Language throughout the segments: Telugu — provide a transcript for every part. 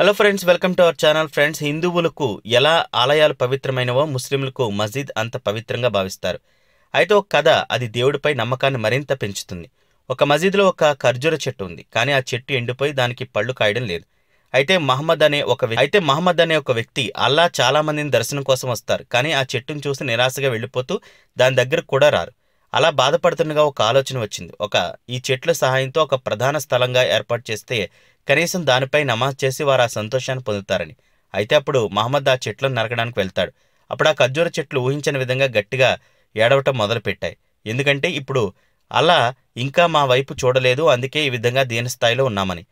hello friends welcome to our channel friends హిందువులకు ఎలా ఆలయాలు పవిత్రమైనవో ముస్లింలకు మస్జిద్ అంత పవిత్రంగా భావిస్తారు అయితే ఒక కథ అది దేవుడిపై నమ్మకాన్ని మరింత పెంచుతుంది ఒక మస్జిద్లో ఒక ఖర్జూర చెట్టు ఉంది కానీ ఆ చెట్టు ఎండిపోయి దానికి పళ్ళు కాయడం లేదు అయితే మహమ్మద్ అనే ఒక అయితే మహమ్మద్ అనే ఒక వ్యక్తి అల్లా చాలా మందిని దర్శనం కోసం వస్తారు కానీ ఆ చెట్టును చూసి నిరాశగా వెళ్ళిపోతూ దాని దగ్గరకు కూడా రారు అలా బాధపడుతుండగా ఒక ఆలోచన వచ్చింది ఒక ఈ చెట్ల సహాయంతో ఒక ప్రధాన స్థలంగా ఏర్పాటు చేస్తే కనీసం దానిపై నమాజ్ చేసి వారు ఆ సంతోషాన్ని పొందుతారని అయితే అప్పుడు మహమ్మద్ ఆ చెట్లను నరకడానికి వెళ్తాడు అప్పుడు ఆ ఖర్జూర చెట్లు ఊహించని విధంగా గట్టిగా ఏడవటం మొదలుపెట్టాయి ఎందుకంటే ఇప్పుడు అలా ఇంకా మా వైపు చూడలేదు అందుకే ఈ విధంగా దీనస్థాయిలో ఉన్నామని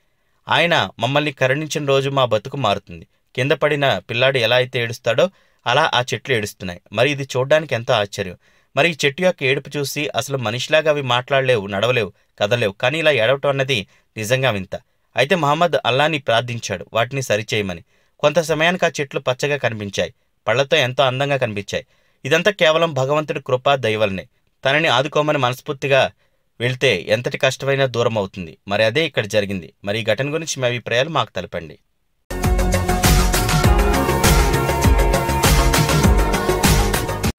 ఆయన మమ్మల్ని కరుణించిన రోజు మా బతుకు మారుతుంది కింద పడిన పిల్లాడు ఎలా అయితే ఏడుస్తాడో అలా ఆ చెట్లు ఏడుస్తున్నాయి మరి ఇది చూడడానికి ఎంతో ఆశ్చర్యం మరి ఈ చెట్టు యొక్క ఏడుపు చూసి అసలు మనిషిలాగా అవి మాట్లాడలేవు నడవలేవు కదలేవు కానీ ఇలా ఏడవటం అన్నది నిజంగా వింత అయితే మహమ్మద్ అల్లాని ప్రార్థించాడు వాటిని సరిచేయమని కొంత సమయానికి ఆ చెట్లు పచ్చగా కనిపించాయి పళ్లతో ఎంతో అందంగా కనిపించాయి ఇదంతా కేవలం భగవంతుడి కృప దైవల్నే తనని ఆదుకోమని మనస్ఫూర్తిగా వెళ్తే ఎంతటి కష్టమైనా దూరం అవుతుంది మరి అదే ఇక్కడ జరిగింది మరి ఈ ఘటన గురించి మీ అభిప్రాయాలు మాకు తెలపండి